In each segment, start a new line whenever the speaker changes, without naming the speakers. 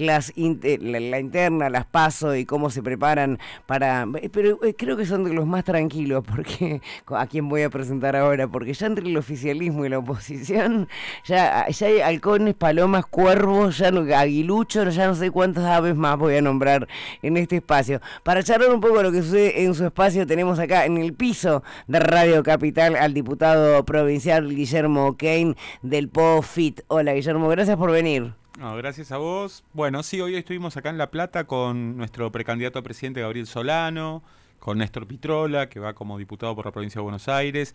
las eh, la, interna, las paso y cómo se preparan para... Eh, pero eh, creo que son de los más tranquilos, porque a quién voy a presentar ahora, porque ya entre el oficialismo y la oposición, ya, hay halcones, palomas, cuervos, ya no, aguiluchos, ya no sé cuántas aves más voy a nombrar en este espacio. Para charlar un poco de lo que sucede en su espacio, tenemos acá en el piso de Radio Capital al diputado provincial Guillermo Kane del POFIT. Hola Guillermo, gracias por venir
gracias a vos. Bueno, sí, hoy estuvimos acá en La Plata con nuestro precandidato a presidente Gabriel Solano, con Néstor Pitrola, que va como diputado por la provincia de Buenos Aires,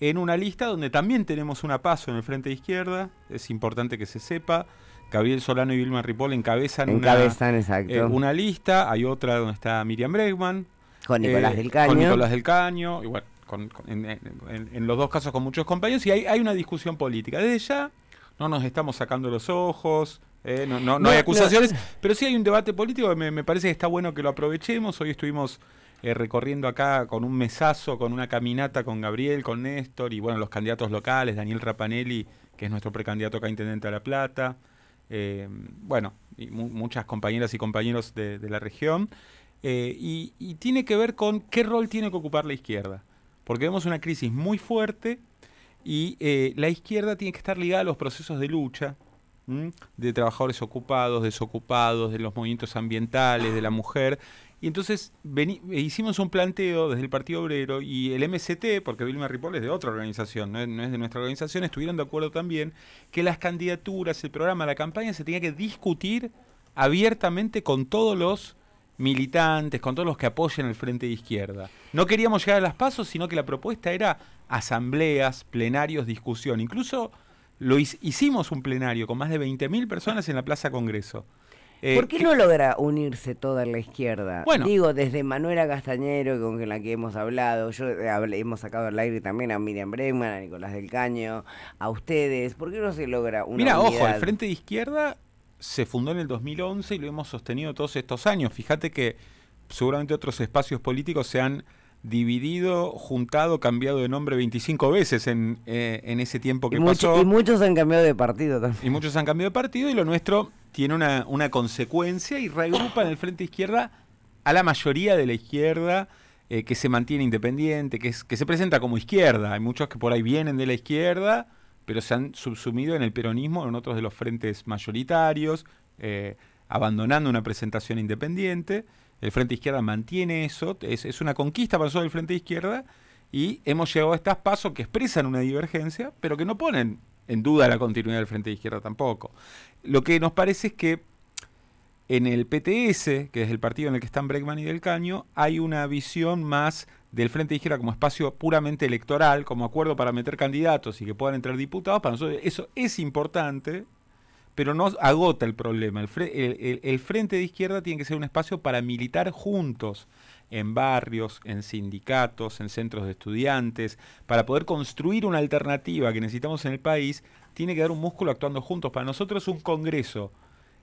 en una lista donde también tenemos una paso en el frente de izquierda, es importante que se sepa. Gabriel Solano y Vilma Ripoll encabezan, una, eh, lista, hay otra donde está Miriam Bregman. Con eh, Nicolás del Caño. Con Nicolás del Caño, en, los dos casos con muchos compañeros, y hay, hay una discusión política. Desde ya no nos estamos sacando los ojos, ¿eh? no, no, hay acusaciones, pero sí hay un debate político me, parece que está bueno que lo aprovechemos. Hoy estuvimos eh, recorriendo acá con un mesazo, con una caminata con Gabriel, con Néstor y bueno, los candidatos locales, Daniel Rapanelli, que es nuestro precandidato acá intendente de La Plata. Eh, bueno, y muchas compañeras y compañeros de, la región. Y, tiene que ver con qué rol tiene que ocupar la izquierda. Porque vemos una crisis muy fuerte y la izquierda tiene que estar ligada a los procesos de lucha, de trabajadores ocupados, desocupados, de los movimientos ambientales, de la mujer. Y entonces eh, hicimos un planteo desde el Partido Obrero y el MCT, porque Vilma Ripoll es de otra organización, no es, de nuestra organización, estuvieron de acuerdo también que las candidaturas, el programa, la campaña se tenía que discutir abiertamente con todos los militantes, con todos los que apoyan el Frente de Izquierda. No queríamos llegar a las pasos, sino que la propuesta era asambleas, plenarios, discusión, incluso lo hicimos un plenario con más de 20.000 personas en la Plaza Congreso. Eh, ¿Por qué no logra
unirse toda la izquierda? Digo, desde Manuela Castañero, con la que hemos hablado, yo eh, hemos sacado al aire también a Miriam Bregman, a Nicolás del Caño, a ustedes. ¿Por qué no se logra una Mira, ojo, el Frente
de Izquierda se fundó en el 2011 y lo hemos sostenido todos estos años. Fíjate que seguramente otros espacios políticos se han dividido, juntado, cambiado de nombre 25 veces eh, en, ese tiempo que pasó. Y
muchos han cambiado de partido también. Y muchos
han cambiado de partido y lo nuestro tiene una, consecuencia y reagrupa en el frente izquierda a la mayoría de la izquierda eh, que se mantiene independiente, que, se presenta como izquierda. Hay muchos que por ahí vienen de la izquierda, pero se han subsumido en el peronismo, en otros de los frentes mayoritarios, eh, abandonando una presentación independiente. El Frente Izquierda mantiene eso, es, una conquista para nosotros del Frente Izquierda y hemos llegado a estas pasos que expresan una divergencia, pero que no ponen en duda la continuidad del Frente Izquierda tampoco. Lo que nos parece es que en el PTS, que es el partido en el que están Bregman y Del Caño, hay una visión más del Frente Izquierda como espacio puramente electoral, como acuerdo para meter candidatos y que puedan entrar diputados. Para nosotros eso es importante, pero no agota el problema. El, frente de izquierda tiene que ser un espacio para militar juntos en barrios, en sindicatos, en centros de estudiantes, para poder construir una alternativa que necesitamos en el país, tiene que dar un músculo actuando juntos. Para nosotros un Congreso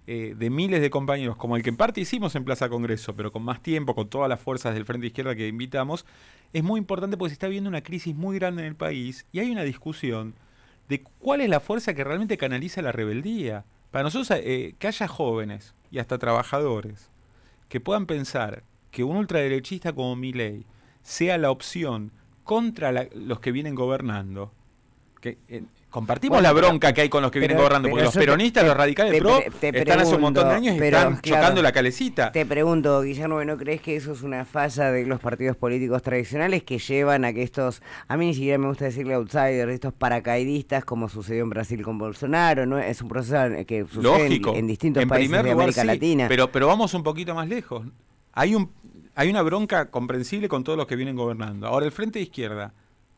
eh, de miles de compañeros, como el que en parte hicimos en Plaza Congreso, pero con más tiempo, con todas las fuerzas del Frente de Izquierda que invitamos, es muy importante porque se está viendo una crisis muy grande en el país y hay una discusión de cuál es la fuerza que realmente canaliza la rebeldía. Para nosotros, eh, que haya jóvenes y hasta trabajadores que puedan pensar que un ultraderechista como Milley sea la opción contra los que vienen gobernando, que Compartimos la bronca que hay con los que vienen gobernando, porque los peronistas, los radicales están hace un montón de años y están chocando la
calecita. Te pregunto, Guillermo, ¿no crees que eso es una falla de los partidos políticos tradicionales que llevan a que estos, a mí ni siquiera me gusta decirle outsiders, estos paracaidistas, como sucedió en Brasil con Bolsonaro, ¿no? Es un proceso que sucede en, distintos países de América Latina. Pero,
pero vamos un poquito más lejos. Hay, un, hay una bronca comprensible con todos los que vienen gobernando. Ahora, el Frente de Izquierda,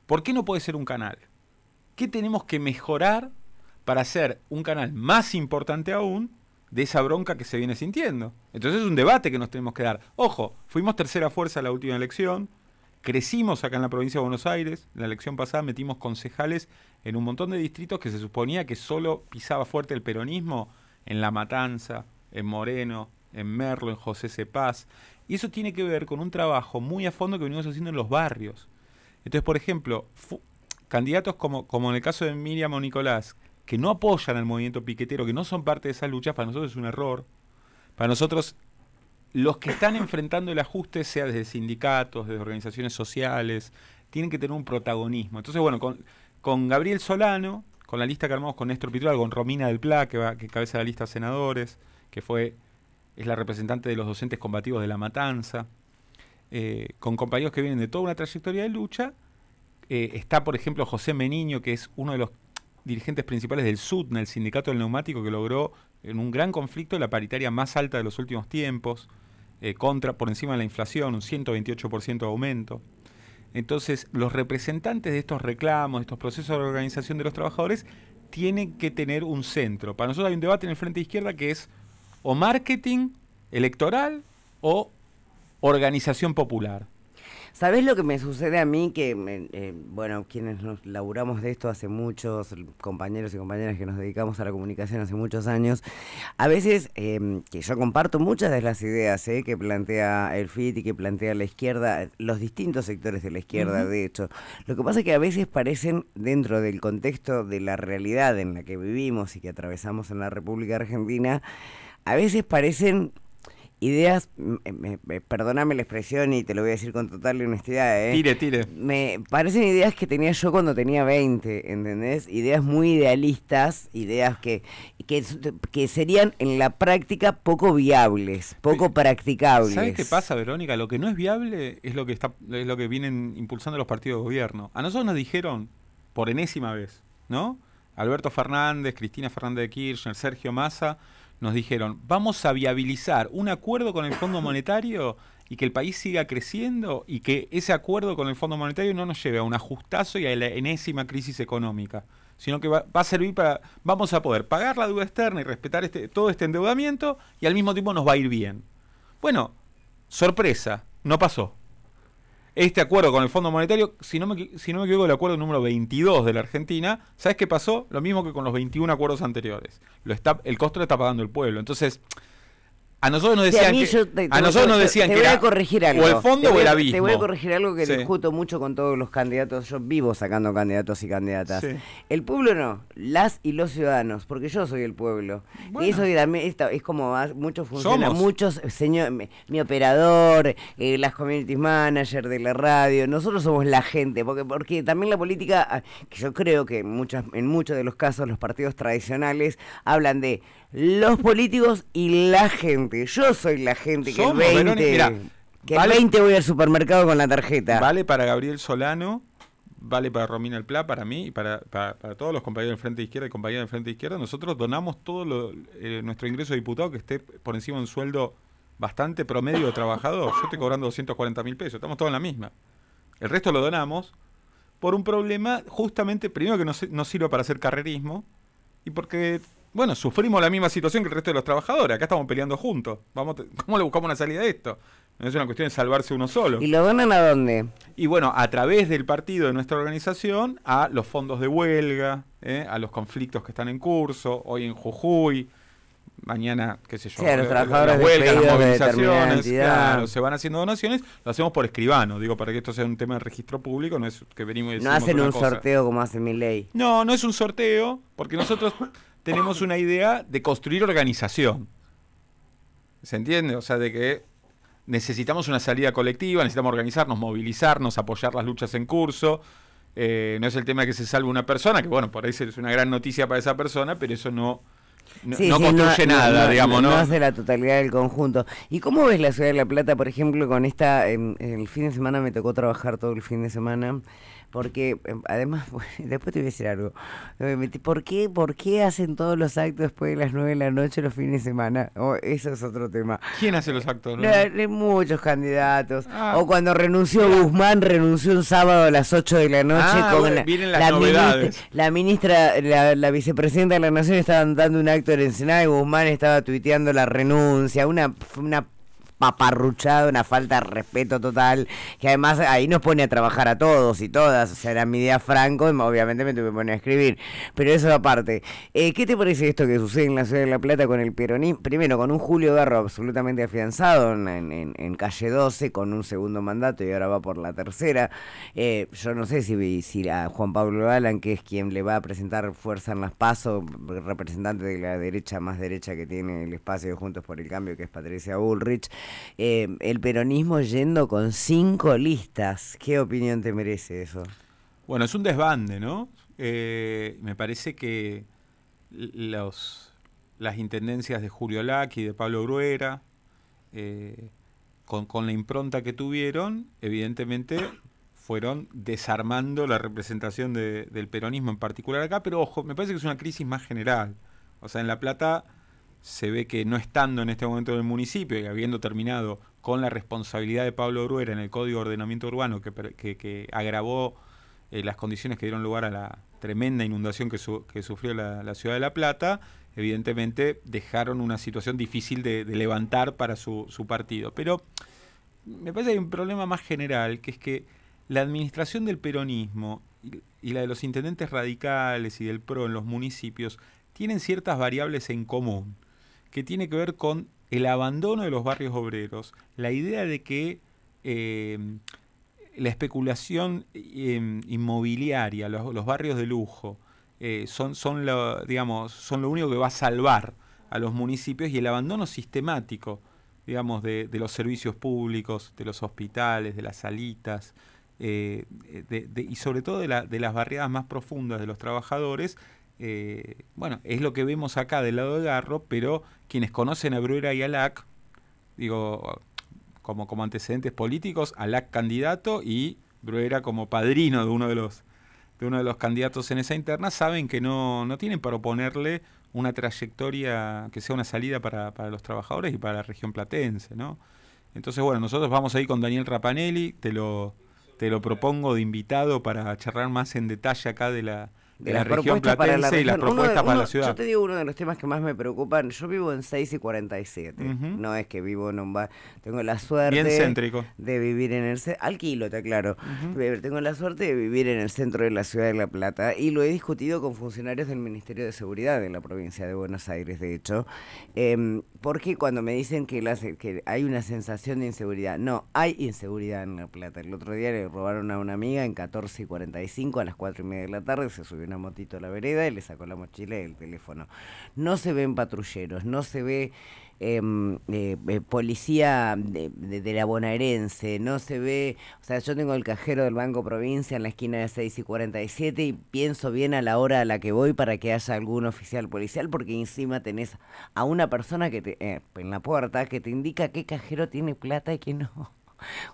¿por qué no puede ser un canal? ¿Qué tenemos que mejorar para hacer un canal más importante aún de esa bronca que se viene sintiendo? Entonces es un debate que nos tenemos que dar. Ojo, fuimos tercera fuerza en la última elección, crecimos acá en la provincia de Buenos Aires, en la elección pasada metimos concejales en un montón de distritos que se suponía que solo pisaba fuerte el peronismo en La Matanza, en Moreno, en Merlo, en José Cepaz. Y eso tiene que ver con un trabajo muy a fondo que venimos haciendo en los barrios. Entonces, por ejemplo, candidatos como, como en el caso de Miriam o Nicolás, que no apoyan al movimiento piquetero, que no son parte de esa lucha, para nosotros es un error. Para nosotros, los que están enfrentando el ajuste, sea desde sindicatos, desde organizaciones sociales, tienen que tener un protagonismo. Entonces, bueno, con, con Gabriel Solano, con la lista que armamos con Néstor Pitual, con Romina del Pla, que, va, que cabeza la lista de senadores, que fue, es la representante de los docentes combativos de La Matanza, eh, con compañeros que vienen de toda una trayectoria de lucha, eh, está, por ejemplo, José Meniño, que es uno de los dirigentes principales del SUTNA, el sindicato del neumático, que logró en un gran conflicto la paritaria más alta de los últimos tiempos, eh, contra, por encima de la inflación, un 128% de aumento. Entonces, los representantes de estos reclamos, de estos procesos de organización de los trabajadores, tienen que tener un centro. Para nosotros hay un debate en el frente de izquierda que es o marketing electoral o organización popular.
Sabes lo que me sucede a mí? Que, eh, bueno, quienes nos laburamos de esto hace muchos, compañeros y compañeras que nos dedicamos a la comunicación hace muchos años, a veces, eh, que yo comparto muchas de las ideas eh, que plantea el FIT y que plantea la izquierda, los distintos sectores de la izquierda, de hecho. Lo que pasa es que a veces parecen, dentro del contexto de la realidad en la que vivimos y que atravesamos en la República Argentina, a veces parecen ideas, me, perdóname la expresión y te lo voy a decir con total honestidad. ¿eh? Tire, tire. Me parecen ideas que tenía yo cuando tenía 20, ¿entendés? Ideas muy idealistas, ideas que, que, que serían en la práctica poco viables, poco practicables. ¿Sabes qué
pasa, Verónica? Lo que no es viable es lo que, está, es lo que vienen impulsando los partidos de gobierno. A nosotros nos dijeron, por enésima vez, ¿no? Alberto Fernández, Cristina Fernández de Kirchner, Sergio Massa nos dijeron, vamos a viabilizar un acuerdo con el Fondo Monetario y que el país siga creciendo y que ese acuerdo con el Fondo Monetario no nos lleve a un ajustazo y a la enésima crisis económica, sino que va, a servir para, vamos a poder pagar la deuda externa y respetar este, todo este endeudamiento y al mismo tiempo nos va a ir bien. Bueno, sorpresa, no pasó este acuerdo con el Fondo Monetario, si no me, si no me equivoco, el acuerdo número 22 de la Argentina, ¿sabes qué pasó? Lo mismo que con los 21 acuerdos anteriores. Lo está, el costo lo está pagando el pueblo. Entonces, a nosotros nos decían que, te, voy a corregir algo. o el fondo o el abismo. Te voy a corregir
algo que discuto mucho con todos los candidatos. Yo vivo sacando candidatos y candidatas. El pueblo no, las y los ciudadanos, porque yo soy el pueblo. Y eso también es como muchos funcionarios, muchos señores, mi, operador, eh, las community manager de la radio, nosotros somos la gente, porque porque también la política, ah, que yo creo que muchas en muchos de los casos los partidos tradicionales hablan de los políticos y la gente. Yo soy la gente que 20, que 20 voy al supermercado con la tarjeta. Vale
para Gabriel Solano, vale para Romina El Pla, para mí y para, todos los compañeros del Frente de Izquierda y compañeros del Frente de Izquierda. Nosotros donamos todo eh, nuestro ingreso de diputado que esté por encima de un sueldo bastante promedio de trabajador. Yo estoy cobrando 240 mil pesos, estamos todos en la misma. El resto lo donamos por un problema justamente, primero que no, sirva para hacer carrerismo y porque bueno, sufrimos la misma situación que el resto de los trabajadores. Acá estamos peleando juntos. Vamos, ¿Cómo le buscamos una salida a esto? No es una cuestión de salvarse uno solo. ¿Y lo
donan a dónde?
Y bueno, a través del partido de nuestra organización, a los fondos de huelga, eh, a los conflictos que están en curso, hoy en Jujuy, mañana, qué sé yo, sí, los trabajadores de huelga, las movilizaciones, se van haciendo donaciones, lo hacemos por escribano, digo, para que esto sea un tema de registro público, no es que venimos y No hacen un sorteo como hace mi ley. No, no es un sorteo, porque nosotros tenemos una idea de construir organización. ¿Se entiende? O sea, de que necesitamos una salida colectiva, necesitamos organizarnos, movilizarnos, apoyar las luchas en curso. Eh, no es el tema de que se salve una persona, que bueno, por ahí es una gran noticia para esa persona, pero eso no, construye nada, digamos, ¿no? No hace la
totalidad del conjunto. ¿Y cómo ves la ciudad de La Plata, por ejemplo, con esta... en em, el fin de semana me tocó trabajar todo el fin de semana porque em, además, después te voy a decir algo, ¿por qué, por qué hacen todos los actos después de las 9 de la noche los fines de semana? Oh, eso es otro tema.
¿Quién hace los actos? Hay
muchos candidatos. Ah. O cuando renunció Guzmán, renunció un sábado a las 8 de la noche ah, con la, las la, ministra, la, ministra, la, vicepresidenta de la Nación estaba dando un acto en el Senado y Guzmán estaba tuiteando la renuncia, una, una paparruchado, una falta de respeto total, que además ahí nos pone a trabajar a todos y todas, o sea, era mi día franco, y obviamente me tuve que poner a escribir, pero eso aparte, eh, ¿qué te parece esto que sucede en la ciudad de La Plata con el peronismo? Primero, con un Julio Garro absolutamente afianzado en, en, calle 12, con un segundo mandato y ahora va por la tercera, eh, yo no sé si, si a Juan Pablo Alan, que es quien le va a presentar fuerza en las pasos representante de la derecha más derecha que tiene el espacio de Juntos por el Cambio, que es Patricia Bullrich, eh, el peronismo yendo con cinco listas. ¿Qué opinión te merece eso?
Bueno, es un desbande, ¿no? Eh, me parece que las intendencias de Julio Lac y de Pablo Bruera, eh, con, la impronta que tuvieron, evidentemente fueron desarmando la representación del peronismo en particular acá, pero ojo, me parece que es una crisis más general. O sea, en La Plata se ve que no estando en este momento en el municipio y habiendo terminado con la responsabilidad de Pablo Bruera en el Código de Ordenamiento Urbano que, agravó eh, las condiciones que dieron lugar a la tremenda inundación que, que sufrió la, ciudad de La Plata, evidentemente dejaron una situación difícil de, levantar para su, partido. Pero me parece que hay un problema más general, que es que la administración del peronismo y la de los intendentes radicales y del PRO en los municipios tienen ciertas variables en común que tiene que ver con el abandono de los barrios obreros, la idea de que eh, la especulación em, inmobiliaria, los, barrios de lujo, eh, son, son, lo, único que va a salvar a los municipios y el abandono sistemático digamos, de, los servicios públicos, de los hospitales, de las salitas, eh, y sobre todo de las barriadas más profundas de los trabajadores, eh, bueno, es lo que vemos acá del lado de Garro, pero quienes conocen a Bruera y a Lac, digo, como, como antecedentes políticos, a Lac candidato y Bruera como padrino de uno de los de uno de los candidatos en esa interna, saben que no, tienen para oponerle una trayectoria que sea una salida para, los trabajadores y para la región platense, ¿no? Entonces, bueno, nosotros vamos a ir con Daniel Rapanelli, te lo, te lo propongo de invitado para charlar más en detalle acá de la, de, la región platense y las propuestas para la ciudad. Yo te
digo uno de los temas que más me preocupan. Yo vivo en 6 y 47. No es que vivo en un bar. Tengo la suerte de vivir en el centro. te aclaro. Tengo la suerte de vivir en el centro de la ciudad de La Plata y lo he discutido con funcionarios del Ministerio de Seguridad de la provincia de Buenos Aires, de hecho, em, porque cuando me dicen que, que hay una sensación de inseguridad, no, hay inseguridad en La Plata. El otro día le robaron a una amiga en 14 y 45 a las 4 y media de la tarde, se subió una motito a la vereda y le sacó la mochila y el teléfono. No se ven patrulleros, no se ve em, eh, eh, policía de, la bonaerense, no se ve, o sea, yo tengo el cajero del Banco Provincia en la esquina de 6 y 47 y pienso bien a la hora a la que voy para que haya algún oficial policial, porque encima tenés a una persona que te, eh, en la puerta que te indica qué cajero tiene plata y qué no.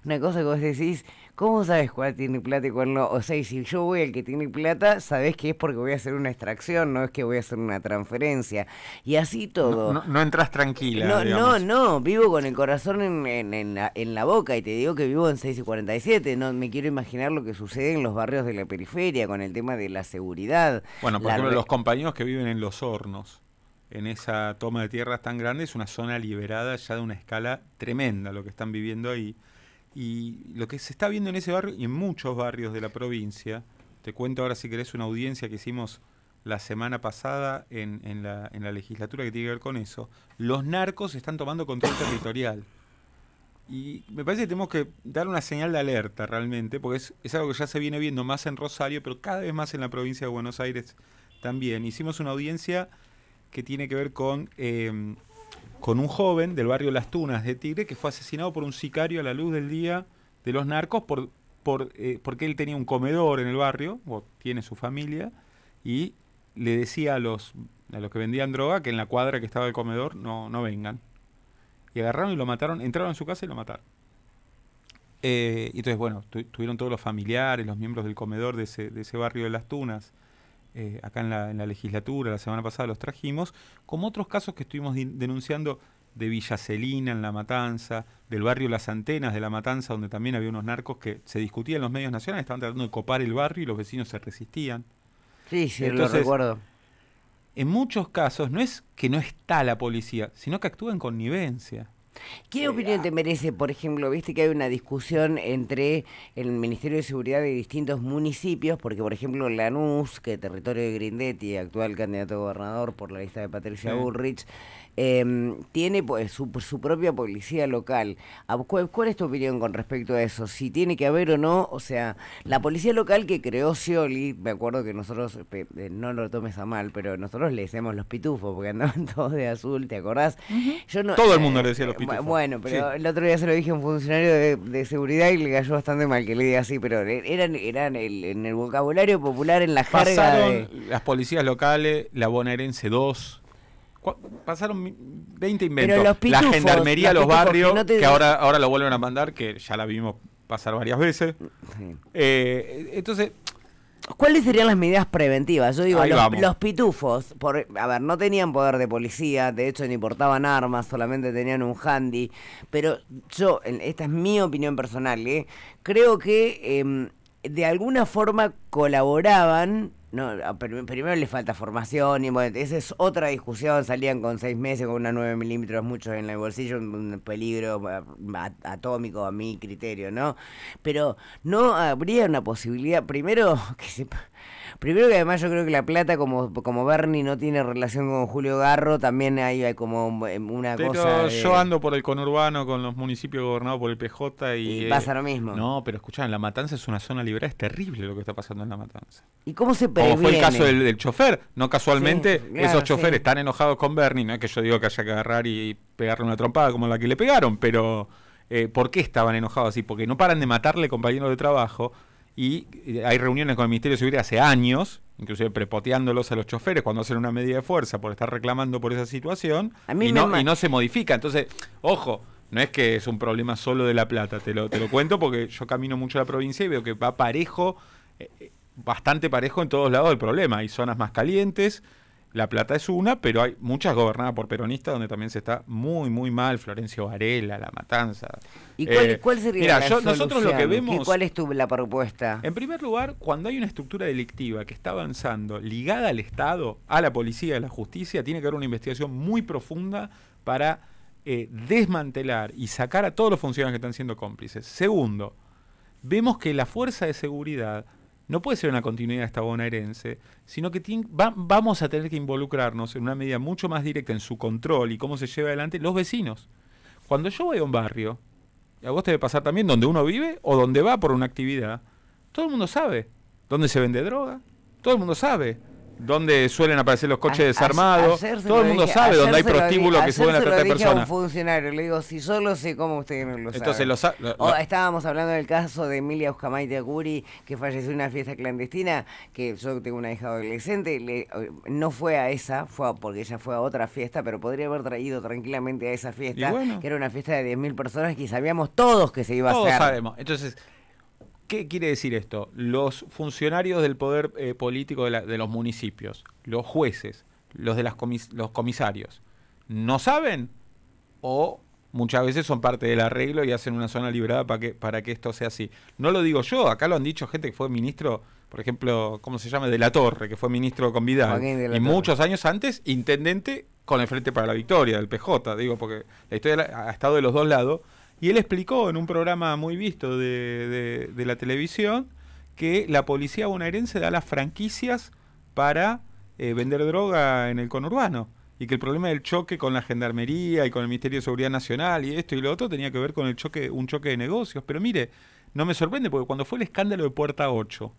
Una cosa que vos decís, ¿cómo sabes cuál tiene plata y cuál no? O sea, y si yo voy al que tiene plata, sabés que es porque voy a hacer una extracción, no es que voy a hacer una transferencia. Y así todo. No,
entras tranquila. No, no,
no, vivo con el corazón en, la, boca y te digo que vivo en 6 y 47. No me quiero imaginar lo que sucede en los barrios de la periferia con el tema de la seguridad.
Bueno, por ejemplo, los compañeros que viven en los hornos en esa toma de tierras tan grande, es una zona liberada ya de una escala tremenda lo que están viviendo ahí. Y lo que se está viendo en ese barrio y en muchos barrios de la provincia, te cuento ahora si querés una audiencia que hicimos la semana pasada en, en, la, en la legislatura que tiene que ver con eso, los narcos están tomando control territorial. Y me parece que tenemos que dar una señal de alerta realmente, porque es, algo que ya se viene viendo más en Rosario, pero cada vez más en la provincia de Buenos Aires también. Hicimos una audiencia que tiene que ver con eh, con un joven del barrio Las Tunas de Tigre que fue asesinado por un sicario a la luz del día de los narcos por, eh, porque él tenía un comedor en el barrio, o tiene su familia, y le decía a los, a los que vendían droga que en la cuadra que estaba el comedor no, no vengan. Y agarraron y lo mataron, entraron en su casa y lo mataron. Eh, entonces, bueno, tuvieron todos los familiares, los miembros del comedor de ese, de ese barrio de Las Tunas, eh, acá en la, en la, legislatura, la semana pasada los trajimos, como otros casos que estuvimos denunciando de Villacelina en La Matanza, del barrio Las Antenas de La Matanza, donde también había unos narcos que se discutían en los medios nacionales, estaban tratando de copar el barrio y los vecinos se resistían.
Sí, sí, lo recuerdo.
En muchos casos no es que no está la policía, sino que actúa en connivencia.
¿Qué opinión ah. te merece, por ejemplo, viste que hay una discusión entre el Ministerio de Seguridad de distintos municipios, porque por ejemplo Lanús, que es territorio de Grindetti, actual candidato a gobernador por la lista de Patricia Bullrich, em, tiene pues, su, propia policía local. Ah, ¿Cuál, es tu opinión con respecto a eso? Si tiene que haber o no, o sea, la policía local que creó Scioli, me acuerdo que nosotros, eh, no lo tomes a mal, pero nosotros le decíamos los pitufos, porque andaban todos de azul, ¿te acordás? Yo no, Todo el eh, mundo le
decía los bueno, pero
el otro día se lo dije a un funcionario de, seguridad y le cayó bastante mal que le diga así, pero e-, eran, eran en el vocabulario popular, en la Pasaron
De... las policías locales, la bonaerense 2. Pasaron 20 inventos. Pero la gendarmería, los, los barrios, que, ahora, ahora lo vuelven a mandar, que ya la vimos pasar varias veces. Eh, entonces,
¿Cuáles serían las medidas preventivas? Yo digo, los, pitufos, por, a ver, no tenían poder de policía, de hecho ni portaban armas, solamente tenían un handy, pero yo, esta es mi opinión personal, ¿eh? creo que em, de alguna forma colaboraban no, primero le falta formación, y bueno, esa es otra discusión, salían con seis meses, con una 9 milímetros, muchos en el bolsillo, un peligro atómico a mi criterio, ¿no? Pero no habría una posibilidad, primero, que se Primero que además yo creo que La Plata, como, como Bernie no tiene relación con Julio Garro, también hay, hay como em, una cosa. Yo
ando por el conurbano con los municipios gobernados por el PJ y. y eh, pasa lo mismo. No, pero escuchan, La Matanza es una zona libre, es terrible lo que está pasando en La Matanza. ¿Y cómo se previene? Como fue el caso del, chofer. No casualmente, esos choferes están enojados con Bernie, no es que yo digo que haya que agarrar y pegarle una trompada como la que le pegaron, pero. Eh, ¿Por qué estaban enojados así? Porque no paran de matarle compañeros de trabajo y eh, hay reuniones con el Ministerio de Seguridad hace años, inclusive prepoteándolos a los choferes cuando hacen una medida de fuerza por estar reclamando por esa situación y, no, y no se modifica. Entonces, ojo, no es que es un problema solo de La Plata, te lo, te lo cuento porque yo camino mucho la provincia y veo que va parejo, eh, eh, bastante parejo en todos lados el problema. Hay zonas más calientes, la Plata es una, pero hay muchas gobernadas por peronistas donde también se está muy, muy mal. Florencio Varela, La Matanza. ¿Y cuál, eh, sería la nosotros lo que vemos. ¿Y ¿Cuál es tu, la propuesta? En primer lugar, cuando hay una estructura delictiva que está avanzando ligada al Estado, a la policía, a la justicia, tiene que haber una investigación muy profunda para eh, desmantelar y sacar a todos los funcionarios que están siendo cómplices. Segundo, vemos que la fuerza de seguridad no puede ser una continuidad esta bonaerense, sino que vamos a tener que involucrarnos en una medida mucho más directa en su control y cómo se lleva adelante los vecinos. Cuando yo voy a un barrio, y a vos te debe pasar también donde uno vive o donde va por una actividad, todo el mundo sabe dónde se vende droga, todo el mundo sabe donde suelen aparecer los coches desarmados. Todo el mundo sabe dónde hay prostíbulos que suben a tratar personas.
funcionario, le digo, si solo sé, ¿cómo ustedes no lo Entonces, saben? estábamos hablando del caso de Emilia Uscamay de Aguri, que falleció en una fiesta clandestina, que yo tengo una hija adolescente, le, eh, no fue a esa, fue porque ella fue a otra fiesta, pero podría haber traído tranquilamente a esa fiesta, que era una fiesta de 10.000 personas que sabíamos todos que se iba a hacer. Todos sabemos.
Entonces, ¿Qué quiere decir esto? Los funcionarios del poder eh, político de, los municipios, los jueces, los de las los comisarios, ¿no saben? O muchas veces son parte del arreglo y hacen una zona liberada para que, para que esto sea así. No lo digo yo, acá lo han dicho gente que fue ministro, por ejemplo, ¿cómo se llama? De la Torre, que fue ministro con Vidal. Y muchos años antes, intendente con el Frente para la Victoria, del PJ, digo, porque la historia ha estado de los dos lados. Y él explicó en un programa muy visto de, la televisión que la policía bonaerense da las franquicias para eh, vender droga en el conurbano y que el problema del choque con la gendarmería y con el Ministerio de Seguridad Nacional y esto y lo otro tenía que ver con el choque, un choque de negocios. Pero mire, no me sorprende porque cuando fue el escándalo de Puerta 8,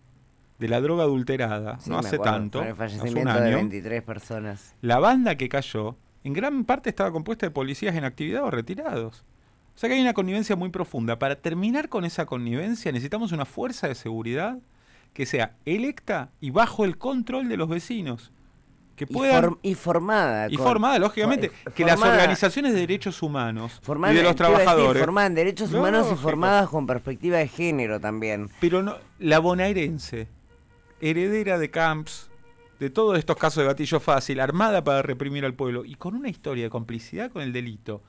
de la droga adulterada, no hace tanto, hace un año, la banda que cayó en gran parte estaba compuesta de policías en actividad o retirados. O sea que hay una connivencia muy profunda. Para terminar con esa connivencia necesitamos una fuerza de seguridad que sea electa y bajo el control de los vecinos. Que pueda y,
formada. Y formada, lógicamente. que las organizaciones de derechos humanos y de los trabajadores. derechos humanos y formadas
con perspectiva de género también. Pero no, la bonaerense, heredera de Camps, de todos estos casos de gatillo fácil, armada para reprimir al pueblo y con una historia de complicidad con el delito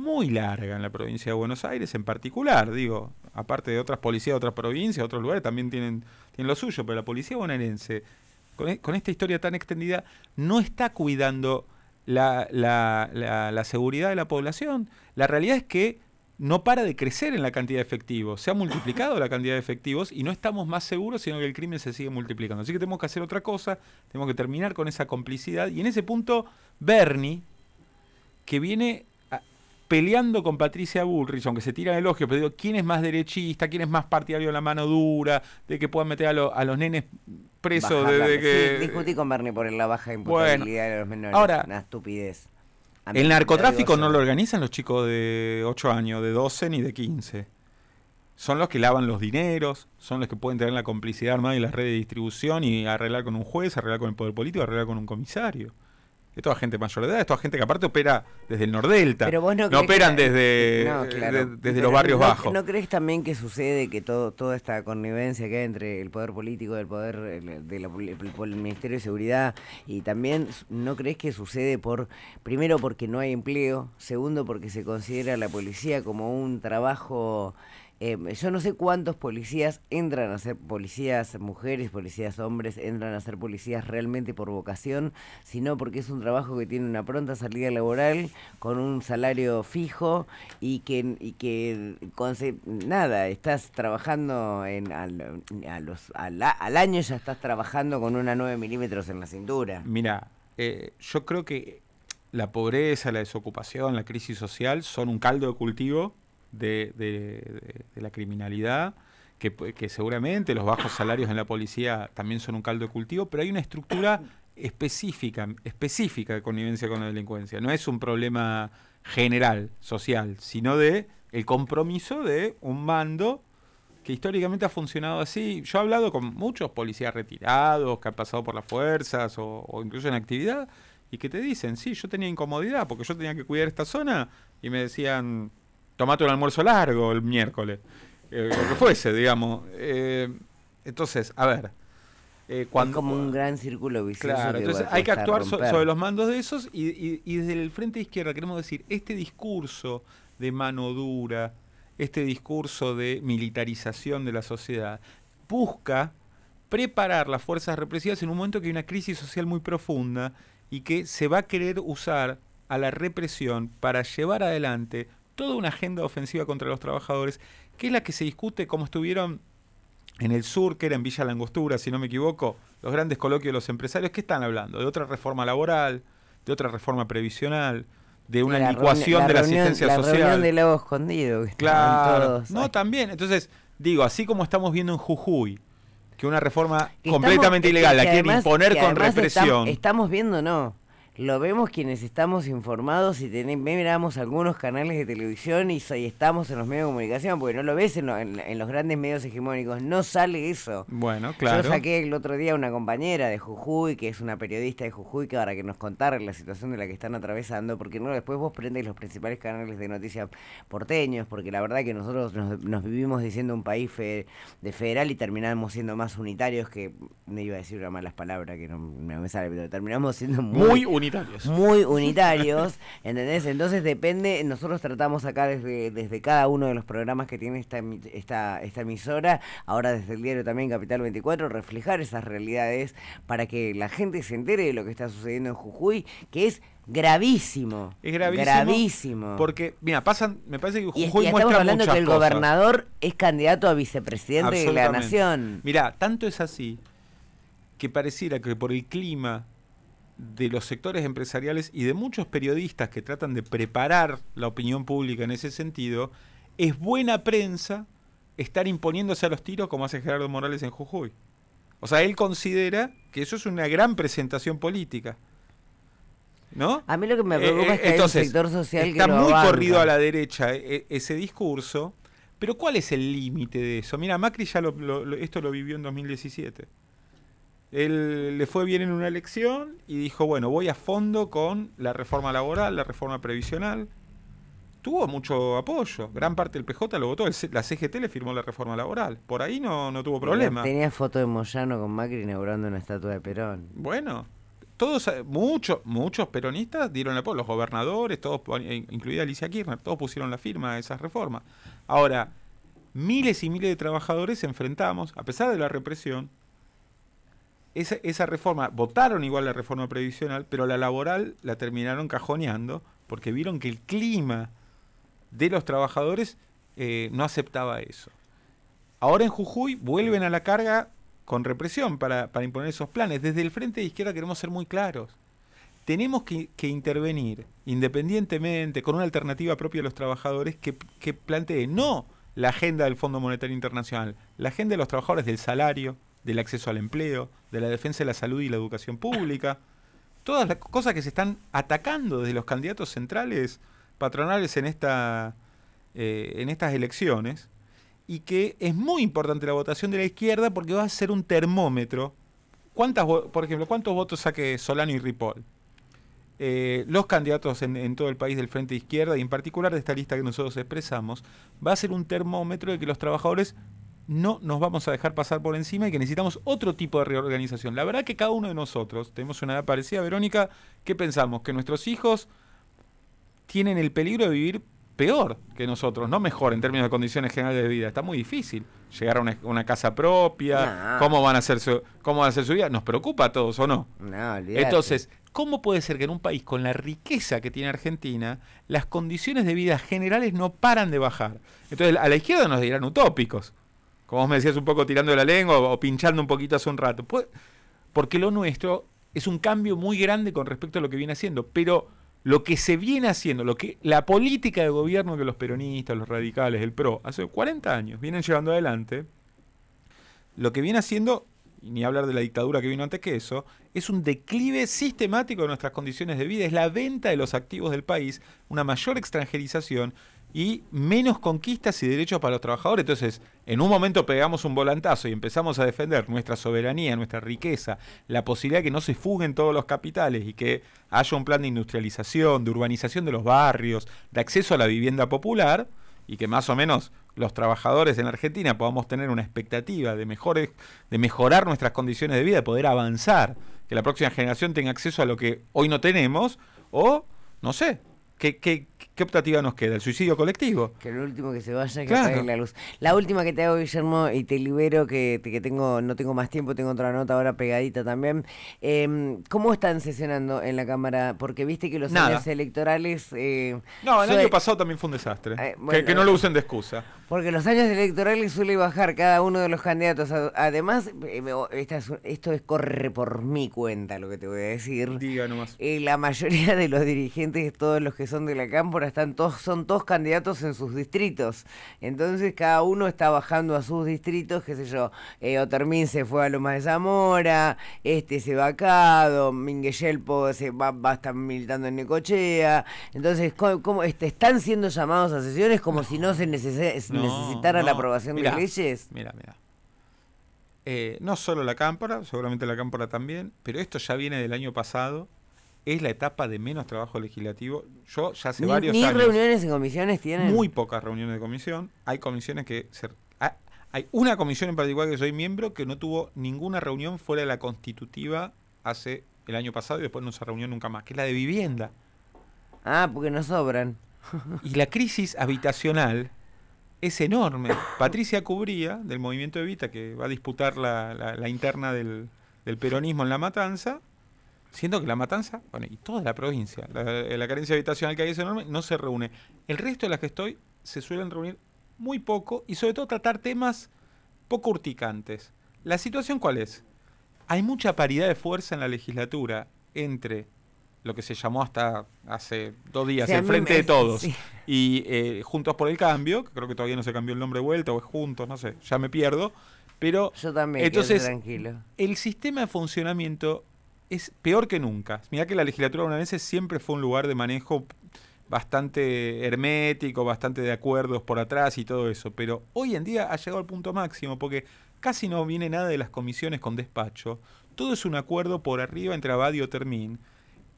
muy larga en la provincia de Buenos Aires en particular, digo, aparte de otras policías de otras provincias, otros lugares también tienen, lo suyo, pero la policía bonaerense, e, con, esta historia tan extendida, no está cuidando la, la, seguridad de la población. La realidad es que no para de crecer en la cantidad de efectivos, se ha multiplicado la cantidad de efectivos y no estamos más seguros, sino que el crimen se sigue multiplicando. Así que tenemos que hacer otra cosa, tenemos que terminar con esa complicidad y en ese punto, Bernie, que viene peleando con Patricia Bullrich, aunque se tiran elogios, pero digo, ¿quién es más derechista? ¿Quién es más partidario de la mano dura? De que puedan meter a, los nenes presos discutí
con Bernie por la baja imputabilidad de los menores. una estupidez. El narcotráfico no lo
organizan los chicos de 8 años, de 12 ni de 15. Son los que lavan los dineros, son los que pueden tener la complicidad armada y las redes de distribución y arreglar con un juez, arreglar con el poder político, arreglar con un comisario. Es toda gente mayor edad, es toda gente que aparte opera desde el Nordelta. Pero vos no, no operan desde, desde los barrios bajos. ¿No
crees también que sucede que todo, toda esta connivencia que hay entre el poder político, el poder del de Ministerio de Seguridad y también no crees que sucede por, primero porque no hay empleo, segundo porque se considera la policía como un trabajo Em, yo no sé cuántos policías entran a ser policías, mujeres, policías, hombres, entran a ser policías realmente por vocación, sino porque es un trabajo que tiene una pronta salida laboral, con un salario fijo y que, que nada, estás trabajando en, al año ya estás trabajando con una 9 milímetros en la cintura.
Mira, eh, yo creo que la pobreza, la desocupación, la crisis social son un caldo de cultivo de, la criminalidad, que, que, seguramente los bajos salarios en la policía también son un caldo de cultivo, pero hay una estructura específica, específica de connivencia con la delincuencia. No es un problema general, social, sino de el compromiso de un mando que históricamente ha funcionado así. Yo he hablado con muchos policías retirados que han pasado por las fuerzas o, o, incluso en actividad y que te dicen, sí, yo tenía incomodidad porque yo tenía que cuidar esta zona y me decían, tomate un almuerzo largo el miércoles, eh, lo que fuese, digamos. Eh, entonces, a ver. Eh, es como un gran círculo vicioso. Claro, entonces hay que actuar sobre los mandos de esos y, y desde el frente de izquierda queremos decir, este discurso de mano dura, este discurso de militarización de la sociedad, busca preparar las fuerzas represivas en un momento que hay una crisis social muy profunda y que se va a querer usar a la represión para llevar adelante toda una agenda ofensiva contra los trabajadores, que es la que se discute como estuvieron en el sur, que era en Villa Langostura, si no me equivoco, los grandes coloquios de los empresarios, ¿qué están hablando? De otra reforma laboral, de otra reforma previsional, de una la de la asistencia social. Reunión del
escondido. claro.
no, también. Entonces, digo, así como estamos viendo en Jujuy, que una reforma completamente ilegal la quieren imponer con represión. estamos
viendo, no lo vemos quienes estamos informados y tenemos algunos canales de televisión y, estamos en los medios de comunicación, porque no lo ves en, los grandes medios hegemónicos, no sale eso.
Bueno, claro. Yo saqué
el otro día una compañera de Jujuy, que es una periodista de Jujuy, que para que nos contara la situación de la que están atravesando, porque no después vos prendes los principales canales de noticias porteños, porque la verdad que nosotros nos, vivimos diciendo un país de federal y terminamos siendo más unitarios que, me iba a decir una mala palabra que no, me sale, pero terminamos siendo muy, muy unitarios. Muy unitarios, ¿entendés? Entonces depende, nosotros tratamos acá desde, desde cada uno de los programas que tiene esta, esta, emisora, ahora desde el diario también Capital 24, reflejar esas realidades para que la gente se entere de lo que está sucediendo en Jujuy, que es gravísimo. Es gravísimo. Porque,
mira, pasan, me parece que Jujuy es cosas. muestra estamos hablando que el gobernador
es candidato a vicepresidente de la nación.
Mira, tanto es así que pareciera que por el clima de los sectores empresariales y de muchos periodistas que tratan de preparar la opinión pública en ese sentido, es buena prensa estar imponiéndose a los tiros como hace Gerardo Morales en Jujuy. O sea, él considera que eso es una gran presentación política. ¿No? A mí lo que me eh, preocupa eh, es que sector social está que muy corrido a la derecha eh, ese discurso, pero ¿cuál es el límite de eso? Mira, Macri ya esto lo vivió en 2017. Él le fue bien en una elección y dijo, bueno, voy a fondo con la reforma laboral, la reforma previsional. Tuvo mucho apoyo. Gran parte del PJ lo votó. la CGT le firmó la reforma laboral. Por ahí no, no tuvo problema. Tenía
foto de Moyano con Macri inaugurando una estatua de Perón.
Bueno, todos, muchos, muchos peronistas dieron apoyo. los gobernadores, todos, eh, incluida Alicia Kirchner, todos pusieron la firma a esas reformas. Ahora, miles y miles de trabajadores se enfrentamos, a pesar de la represión, esa, reforma, votaron igual la reforma previsional, pero la laboral la terminaron cajoneando porque vieron que el clima de los trabajadores eh, no aceptaba eso. Ahora en Jujuy vuelven a la carga con represión para, imponer esos planes. Desde el frente de izquierda queremos ser muy claros. Tenemos que, intervenir independientemente con una alternativa propia de los trabajadores que, que plantee no la agenda del Fondo Monetario Internacional, la agenda de los trabajadores del salario, del acceso al empleo, de la defensa de la salud y la educación pública. Todas las cosas que se están atacando desde los candidatos centrales patronales en, esta, eh, en estas elecciones y que es muy importante la votación de la izquierda porque va a ser un termómetro. ¿Cuántas, por ejemplo, ¿cuántos votos saque Solano y Ripoll? Eh, los candidatos en, en, todo el país del Frente Izquierda y en particular de esta lista que nosotros expresamos, va a ser un termómetro de que los trabajadores no nos vamos a dejar pasar por encima y que necesitamos otro tipo de reorganización. La verdad que cada uno de nosotros, tenemos una edad parecida, Verónica, ¿qué pensamos? Que nuestros hijos tienen el peligro de vivir peor que nosotros, no mejor en términos de condiciones generales de vida. Está muy difícil llegar a una, casa propia, cómo van a hacer su, cómo hacer su vida, nos preocupa a todos o no. no Entonces, ¿cómo puede ser que en un país con la riqueza que tiene Argentina, las condiciones de vida generales no paran de bajar? Entonces, a la izquierda nos dirán utópicos como me decías, un poco tirando la lengua o, pinchando un poquito hace un rato. Pues, porque lo nuestro es un cambio muy grande con respecto a lo que viene haciendo, pero lo que se viene haciendo, lo que la política de gobierno que los peronistas, los radicales, el PRO, hace 40 años vienen llevando adelante, lo que viene haciendo, y ni hablar de la dictadura que vino antes que eso, es un declive sistemático de nuestras condiciones de vida, es la venta de los activos del país, una mayor extranjerización y menos conquistas y derechos para los trabajadores. Entonces, en un momento pegamos un volantazo y empezamos a defender nuestra soberanía, nuestra riqueza, la posibilidad de que no se fuguen todos los capitales y que haya un plan de industrialización, de urbanización de los barrios, de acceso a la vivienda popular y que más o menos los trabajadores en Argentina podamos tener una expectativa de, mejores, de mejorar nuestras condiciones de vida, de poder avanzar, que la próxima generación tenga acceso a lo que hoy no tenemos o, no sé, que... que ¿Qué optativa nos queda? ¿El suicidio colectivo?
Que el último que se vaya, que claro. la luz. La última que te hago, Guillermo, y te libero, que, que tengo no tengo más tiempo, tengo otra nota ahora pegadita también. Em, ¿Cómo están sesionando en la Cámara? Porque viste que los años electorales... Eh, no, el año pasado también fue un desastre. Eh, que, no lo usen de excusa. Porque los años electorales suele bajar cada uno de los candidatos. Además, eh, oh, esto es corre por mi cuenta lo que te voy a decir. Diga nomás. la mayoría de los dirigentes, todos los que son de la Cámara, están son todos candidatos en sus distritos. Entonces cada uno está bajando a sus distritos, qué sé yo, eh, Otermín se fue a Loma de Zamora, este se va a Cado, se va, a estar militando en Necochea. Entonces, ¿cómo, este, están siendo llamados a sesiones como si no se necesitara la aprobación de leyes?
Mira, mira. Eh, no solo la cámpora, seguramente la cámpora también, pero esto ya viene del año pasado es la etapa de menos trabajo legislativo. Yo ya hace varios años. reuniones
en comisiones tienen? Muy
pocas reuniones de comisión. Hay comisiones que hay una comisión en particular que soy miembro que no tuvo ninguna reunión fuera de la constitutiva hace el año pasado y después no se reunió nunca más, que es la de vivienda. Ah, porque no sobran. y la crisis habitacional es enorme. Patricia Cubría, del movimiento Evita, que va a disputar la, la, interna del, del peronismo en La Matanza, Siendo que la matanza, bueno, y toda la provincia, la, carencia habitacional que hay es enorme, no se reúne. El resto de las que estoy se suelen reunir muy poco y sobre todo tratar temas poco urticantes. ¿La situación cuál es? Hay mucha paridad de fuerza en la legislatura entre lo que se llamó hasta hace dos días, el Frente de Todos, y eh, Juntos por el Cambio, que creo que todavía no se cambió el nombre de vuelta, o es Juntos, no sé, ya me pierdo, pero... Yo también, entonces, tranquilo. El sistema de funcionamiento es peor que nunca. Mirá que la legislatura una vez siempre fue un lugar de manejo bastante hermético, bastante de acuerdos por atrás y todo eso, pero hoy en día ha llegado al punto máximo porque casi no viene nada de las comisiones con despacho, todo es un acuerdo por arriba entre Abad y Otermin.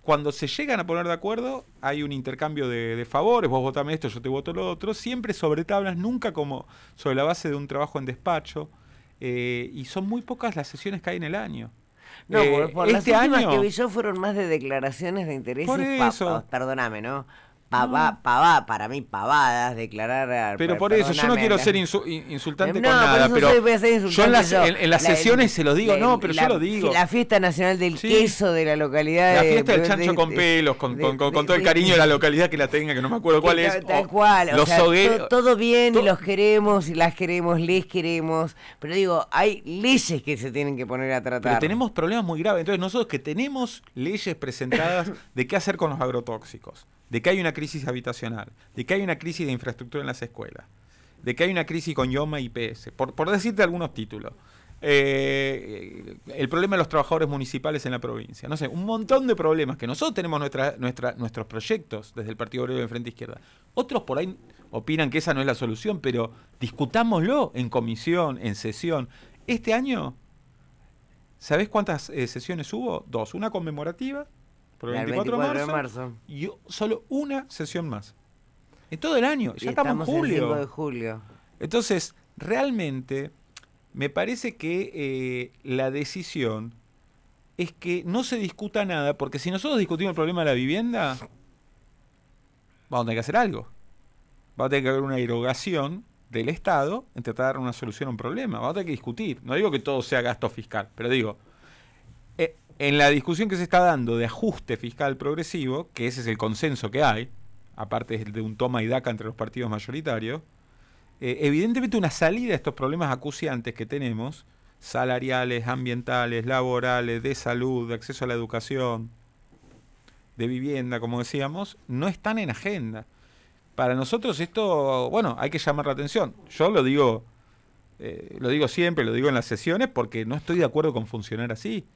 Cuando se llegan a poner de acuerdo, hay un intercambio de, favores, vos votame esto, yo te voto lo otro, siempre sobre tablas, nunca como sobre la base de un trabajo en despacho, eh, y son muy pocas las sesiones que hay en el año. No, eh, por, este las últimas que vi
yo fueron más de declaraciones de intereses, por perdóname, ¿no? pavá, para mí pavadas,
declarar... Pero por eso, yo no quiero ser insultante con nada, yo en las, En, las sesiones se los digo, no, pero yo lo digo. La
fiesta nacional del queso de la localidad... La fiesta del chancho con
pelos, con, todo el cariño de la localidad que la tenga, que no me acuerdo cuál es. Tal, cual, los sea, todo
bien, los queremos y las queremos, les queremos, pero digo,
hay leyes que se tienen que poner a tratar. Pero tenemos problemas muy graves, entonces nosotros que tenemos leyes presentadas de qué hacer con los agrotóxicos de que hay una crisis habitacional, de que hay una crisis de infraestructura en las escuelas, de que hay una crisis con Yoma y PS, por, decirte algunos títulos. Eh, el problema de los trabajadores municipales en la provincia. No sé, un montón de problemas que nosotros tenemos nuestra, nuestros proyectos desde el Partido Obrero de Frente Izquierda. Otros por ahí opinan que esa no es la solución, pero discutámoslo en comisión, en sesión. Este año, ¿sabés cuántas eh, sesiones hubo? Dos. Una conmemorativa el, 24, de, marzo, de y solo una sesión más. En todo el año, ya estamos, en julio. de julio. Entonces, realmente, me parece que eh, la decisión es que no se discuta nada, porque si nosotros discutimos el problema de la vivienda, vamos a tener que hacer algo. Va a tener que haber una erogación del Estado en tratar de dar una solución a un problema. va a tener que discutir. No digo que todo sea gasto fiscal, pero digo, en la discusión que se está dando de ajuste fiscal progresivo, que ese es el consenso que hay, aparte de un toma y daca entre los partidos mayoritarios, eh, evidentemente una salida a estos problemas acuciantes que tenemos, salariales, ambientales, laborales, de salud, de acceso a la educación, de vivienda, como decíamos, no están en agenda. Para nosotros esto, bueno, hay que llamar la atención. Yo lo digo, eh, lo digo siempre, lo digo en las sesiones, porque no estoy de acuerdo con funcionar así.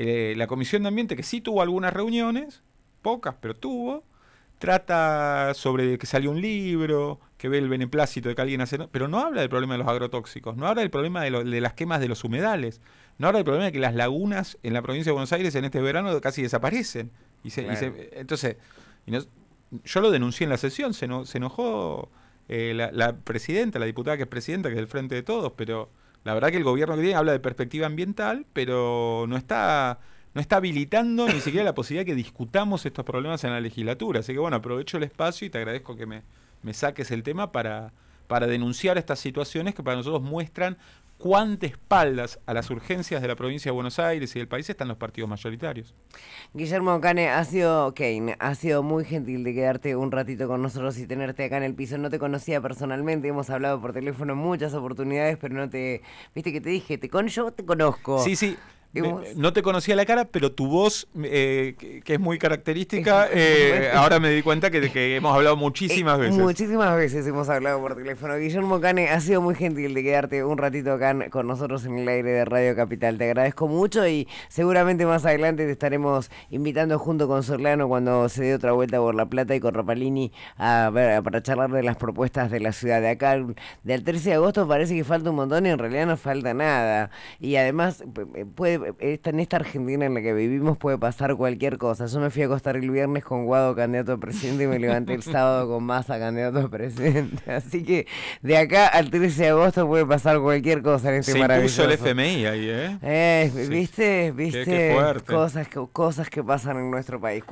Eh, la Comisión de Ambiente, que sí tuvo algunas reuniones, pocas, pero tuvo, trata sobre que salió un libro, que ve el beneplácito de que alguien hace, pero no habla del problema de los agrotóxicos, no habla del problema de, las quemas de los humedales, no habla del problema de que las lagunas en la provincia de Buenos Aires en este verano casi desaparecen. Y se, entonces, yo lo denuncié en la sesión, se, enojó eh, la, la presidenta, la diputada que es presidenta, que es del Frente de Todos, pero... La verdad que el gobierno que habla de perspectiva ambiental, pero no está no está habilitando ni siquiera la posibilidad de que discutamos estos problemas en la legislatura. Así que bueno, aprovecho el espacio y te agradezco que me, saques el tema para, para denunciar estas situaciones que para nosotros muestran ¿cuántas espaldas a las urgencias de la provincia de Buenos Aires y del país están los partidos mayoritarios. Guillermo
Cane, ha sido, Kane, ha sido muy gentil de quedarte un ratito con nosotros y tenerte acá en el piso. No te conocía personalmente, hemos hablado por teléfono muchas oportunidades, pero no te, viste que te dije,
te con yo te conozco. Sí, sí. No te conocía la cara, pero tu voz, eh, que, es muy característica, eh, ahora me di cuenta que, que hemos hablado muchísimas veces. Muchísimas
veces hemos hablado por teléfono. Guillermo Cane, ha sido muy gentil de quedarte un ratito acá con nosotros en el aire de Radio Capital. Te agradezco mucho y seguramente más adelante te estaremos invitando junto con Solano cuando se dé otra vuelta por La Plata y con Rapalini a ver, para charlar de las propuestas de la ciudad. De acá, del 13 de agosto parece que falta un montón y en realidad no falta nada. Y además eh, puede en esta Argentina en la que vivimos puede pasar cualquier cosa. Yo me fui a acostar el viernes con Guado candidato a presidente y me levanté el sábado con Massa candidato a presidente. Así que de acá al 13 de agosto puede pasar cualquier cosa en este Se maravilloso. el FMI ahí, ¿eh?
eh ¿Viste? ¿Viste? cosas,
cosas que pasan en nuestro país.